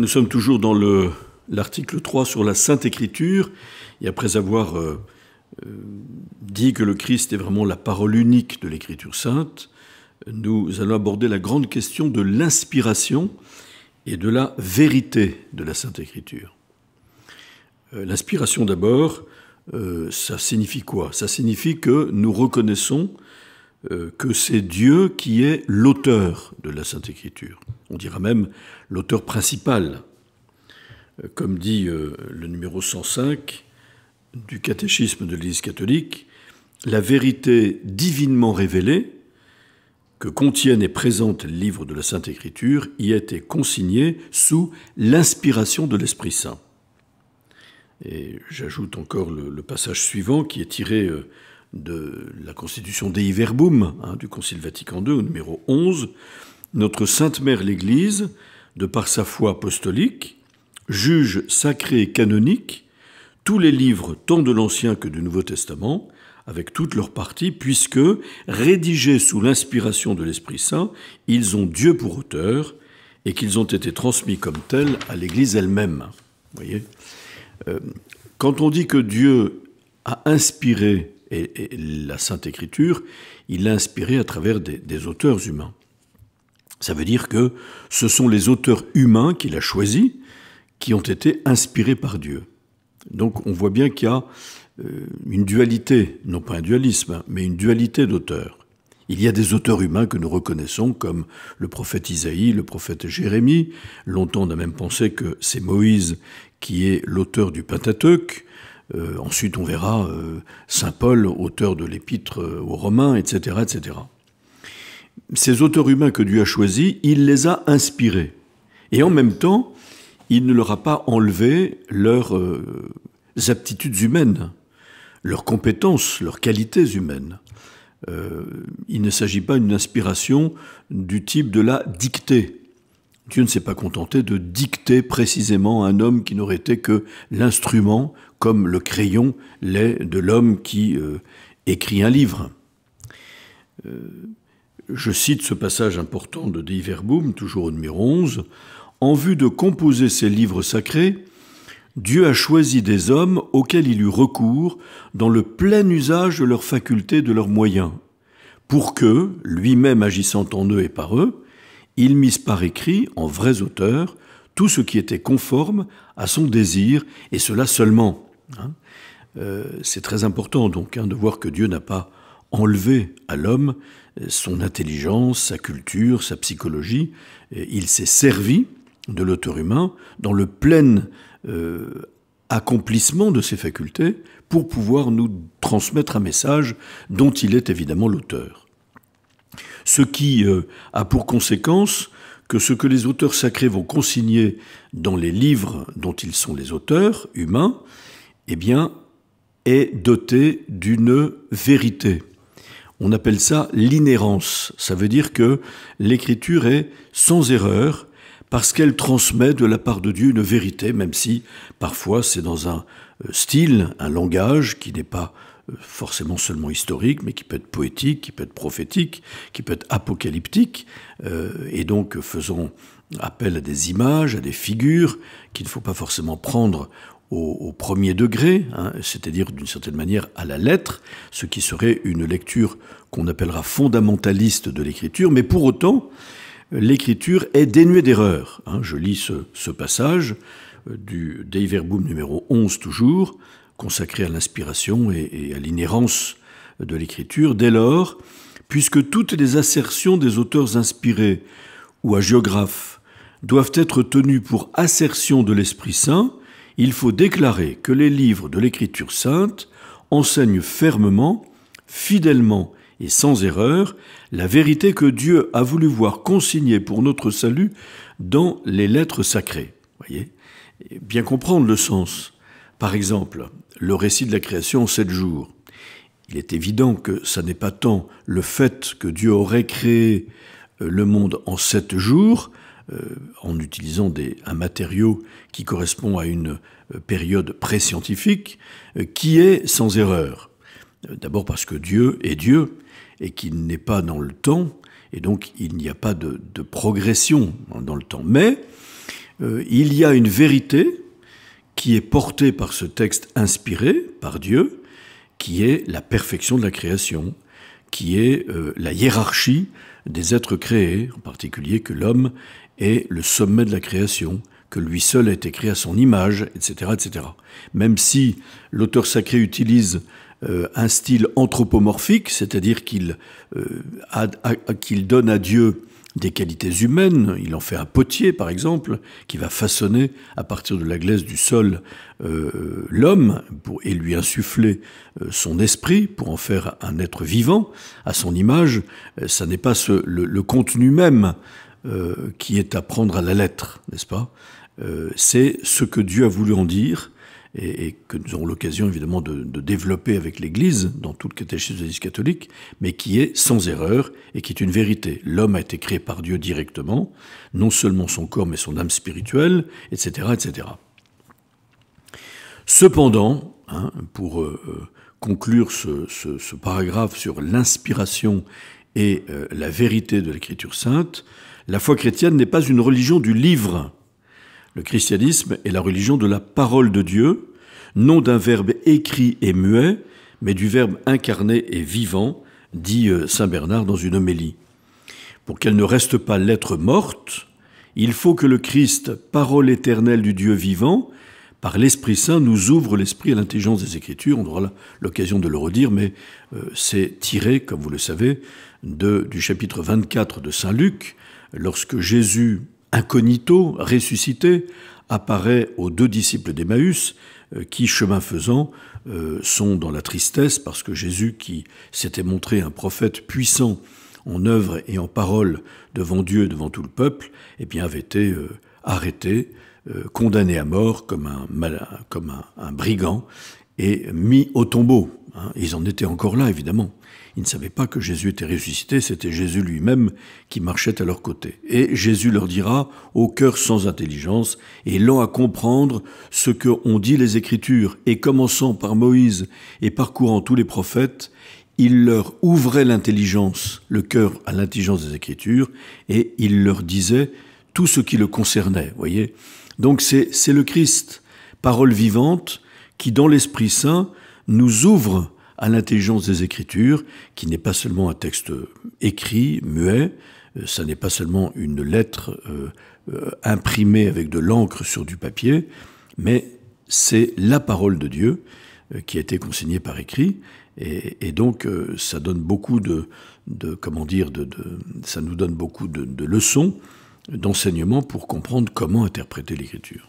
nous sommes toujours dans l'article 3 sur la Sainte Écriture, et après avoir euh, euh, dit que le Christ est vraiment la parole unique de l'Écriture sainte, nous allons aborder la grande question de l'inspiration et de la vérité de la Sainte Écriture. Euh, l'inspiration d'abord, ça signifie quoi Ça signifie que nous reconnaissons euh, que c'est Dieu qui est l'auteur de la Sainte Écriture. On dira même l'auteur principal. Euh, comme dit euh, le numéro 105 du catéchisme de l'Église catholique, la vérité divinement révélée que contiennent et présentent les livres de la Sainte Écriture y a été consignée sous l'inspiration de l'Esprit Saint. Et j'ajoute encore le, passage suivant qui est tiré de la constitution Dei Verbum hein, du Concile Vatican II, au numéro 11, notre Sainte Mère l'Église, de par sa foi apostolique, juge sacré et canonique tous les livres tant de l'Ancien que du Nouveau Testament, avec toutes leurs parties, puisque, rédigés sous l'inspiration de l'Esprit Saint, ils ont Dieu pour auteur et qu'ils ont été transmis comme tels à l'Église elle-même. voyez euh, Quand on dit que Dieu a inspiré et, la Sainte Écriture, il l'a inspiré à travers des, auteurs humains. Ça veut dire que ce sont les auteurs humains qu'il a choisis qui ont été inspirés par Dieu. Donc on voit bien qu'il y a euh, une dualité, non pas un dualisme, hein, mais une dualité d'auteurs. Il y a des auteurs humains que nous reconnaissons comme le prophète Isaïe, le prophète Jérémie. Longtemps on a même pensé que c'est Moïse qui est l'auteur du Pentateuque. Euh, ensuite, on verra euh, Saint Paul, auteur de l'épître euh, aux Romains, etc., etc. Ces auteurs humains que Dieu a choisis, il les a inspirés. Et en même temps, il ne leur a pas enlevé leurs aptitudes humaines, leurs compétences, leurs qualités humaines. il ne s'agit pas d'une inspiration du type de la dictée. Dieu ne s'est pas contenté de dicter précisément un homme qui n'aurait été que l'instrument, comme le crayon l'est de l'homme qui euh, écrit un livre. Euh, je cite ce passage important de Dei toujours au numéro 11. En vue de composer ses livres sacrés, Dieu a choisi des hommes auxquels il eut recours dans le plein usage de leurs facultés et de leurs moyens, pour que, lui-même agissant en eux et par eux, il mise par écrit, en vrais auteurs, tout ce qui était conforme à son désir, et cela seulement. Hein. Euh, c'est très important donc hein, de voir que Dieu n'a pas enlevé à l'homme euh, son intelligence, sa culture, sa psychologie. Euh, il s'est servi de l'auteur humain dans le plein accomplissement de ses facultés pour pouvoir nous transmettre un message dont il est évidemment l'auteur ce qui euh, a pour conséquence que ce que les auteurs sacrés vont consigner dans les livres dont ils sont les auteurs humains, eh bien, est doté d'une vérité. On appelle ça l'inhérence. Ça veut dire que l'écriture est sans erreur parce qu'elle transmet de la part de Dieu une vérité, même si parfois c'est dans un euh, style, un langage qui n'est pas forcément seulement historique, mais qui peut être poétique, qui peut être prophétique, qui peut être apocalyptique, euh, et donc faisons appel à des images, à des figures qu'il ne faut pas forcément prendre au, premier degré, hein, c'est-à-dire d'une certaine manière à la lettre, ce qui serait une lecture qu'on appellera fondamentaliste de l'écriture, mais pour autant, l'écriture est dénuée d'erreurs. Hein. Je lis ce, passage euh, du Dei Verbum numéro 11 toujours, consacré à l'inspiration et, à l'inhérence de l'écriture. Dès lors, puisque toutes les assertions des auteurs inspirés ou géographes doivent être tenues pour assertion de l'Esprit Saint, il faut déclarer que les livres de l'Écriture sainte enseignent fermement, fidèlement et sans erreur la vérité que Dieu a voulu voir consignée pour notre salut dans les lettres sacrées. Voyez, bien comprendre le sens par exemple, le récit de la création en sept jours. Il est évident que ça n'est pas tant le fait que Dieu aurait créé euh, le monde en sept jours, euh, en utilisant un matériau qui correspond à une euh, période pré-scientifique, qui est sans erreur. D'abord parce que Dieu est Dieu et qu'il n'est pas dans le temps, et donc il n'y a pas de, progression dans le temps. Mais il y a une vérité qui est porté par ce texte inspiré par Dieu, qui est la perfection de la création, qui est euh, la hiérarchie des êtres créés, en particulier que l'homme est le sommet de la création, que lui seul a été créé à son image, etc. etc. Même si l'auteur sacré utilise euh, un style anthropomorphique, c'est-à-dire qu'il euh, donne à Dieu des qualités humaines. Il en fait un potier, par exemple, qui va façonner à partir de la glaise du sol euh, l'homme et lui insuffler euh, son esprit pour en faire un être vivant à son image. Euh, ça n'est pas le, contenu même euh, qui est à prendre à la lettre, n'est-ce pas C'est ce que Dieu a voulu en dire et, que nous aurons l'occasion évidemment de, développer avec l'Église dans toute catéchisme l'Église catholique, mais qui est sans erreur et qui est une vérité. L'homme a été créé par Dieu directement, non seulement son corps mais son âme spirituelle, etc., etc. Cependant, hein, pour euh, conclure ce, paragraphe sur l'inspiration et euh, la vérité de l'Écriture sainte, la foi chrétienne n'est pas une religion du livre, le christianisme est la religion de la parole de Dieu, non d'un verbe écrit et muet, mais du verbe incarné et vivant, dit euh, Saint Bernard dans une homélie. Pour qu'elle ne reste pas l'être morte, il faut que le Christ, parole éternelle du Dieu vivant, par l'Esprit Saint, nous ouvre l'esprit à l'intelligence des Écritures. On aura l'occasion de le redire, mais euh, c'est tiré, comme vous le savez, de, du chapitre 24 de Saint Luc, lorsque Jésus, incognito, ressuscité, apparaît aux deux disciples d'Emmaüs, euh, qui, chemin faisant, euh, sont dans la tristesse parce que Jésus, qui s'était montré un prophète puissant en œuvre et en parole devant Dieu, devant tout le peuple, eh bien, avait été euh, arrêté, condamné à mort comme un, comme un brigand et mis au tombeau. Hein, ils en étaient encore là, évidemment. Ils ne savaient pas que Jésus était ressuscité, c'était Jésus lui-même qui marchait à leur côté. Et Jésus leur dira, au cœur sans intelligence et lent à comprendre ce que ont dit les Écritures, et commençant par Moïse et parcourant tous les prophètes, il leur ouvrait l'intelligence, le cœur à l'intelligence des Écritures, et il leur disait tout ce qui le concernait, voyez. Donc c'est le Christ, parole vivante, qui dans l'Esprit Saint nous ouvre à l'intelligence des Écritures, qui n'est pas seulement un texte écrit, muet, euh, ça n'est pas seulement une lettre euh, euh, imprimée avec de l'encre sur du papier, mais c'est la parole de Dieu qui a été consignée par écrit. Et, donc, ça donne beaucoup de, comment dire, ça nous donne beaucoup de leçons, d'enseignements pour comprendre comment interpréter l'écriture.